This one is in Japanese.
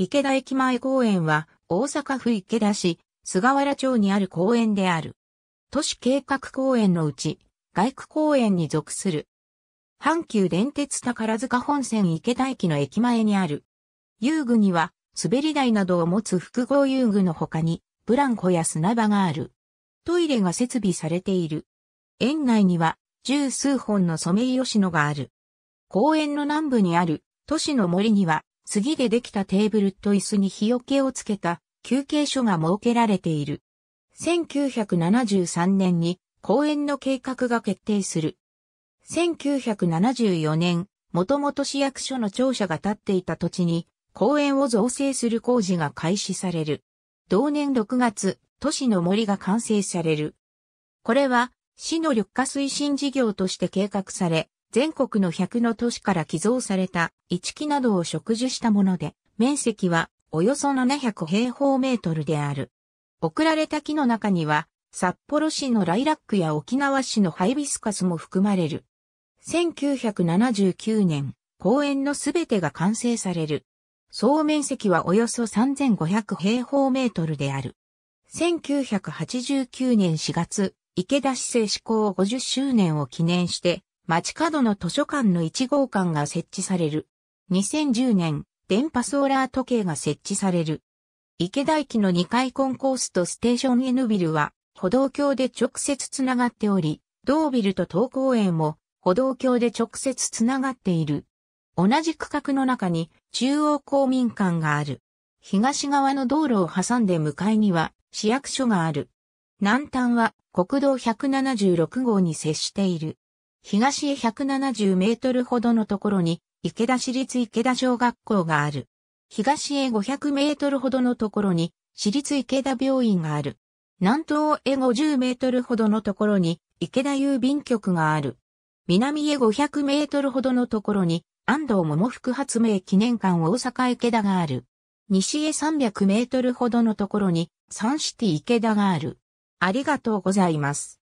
池田駅前公園は大阪府池田市菅原町にある公園である。都市計画公園のうち外区公園に属する。阪急電鉄宝塚本線池田駅の駅前にある。遊具には滑り台などを持つ複合遊具の他にブランコや砂場がある。トイレが設備されている。園内には十数本のソメイヨシノがある。公園の南部にある都市の森には杉でできたテーブルと椅子に日よけをつけた休憩所が設けられている。1973年に公園の計画が決定する。1974年、もともと市役所の庁舎が建っていた土地に公園を造成する工事が開始される。同年6月、都市の森が完成される。これは、市の緑化推進事業として計画され、全国の100の都市から寄贈された一機などを植樹したもので、面積はおよそ700平方メートルである。送られた木の中には、札幌市のライラックや沖縄市のハイビスカスも含まれる。1979年、公園のすべてが完成される。総面積はおよそ3500平方メートルである。1989年4月、池田市政施行50周年を記念して、街角の図書館の1号館が設置される。2010年、電波ソーラー時計が設置される。池田駅の2階コンコースとステーション N ビルは、歩道橋で直接つながっており、同ビルと東公園も歩道橋で直接つながっている。同じ区画の中に中央公民館がある。東側の道路を挟んで向かいには市役所がある。南端は国道176号に接している。東へ170メートルほどのところに、池田市立池田小学校がある。東へ500メートルほどのところに、市立池田病院がある。南東へ50メートルほどのところに、池田郵便局がある。南へ500メートルほどのところに、安藤桃福発明記念館大阪池田がある。西へ300メートルほどのところに、サンシティ池田がある。ありがとうございます。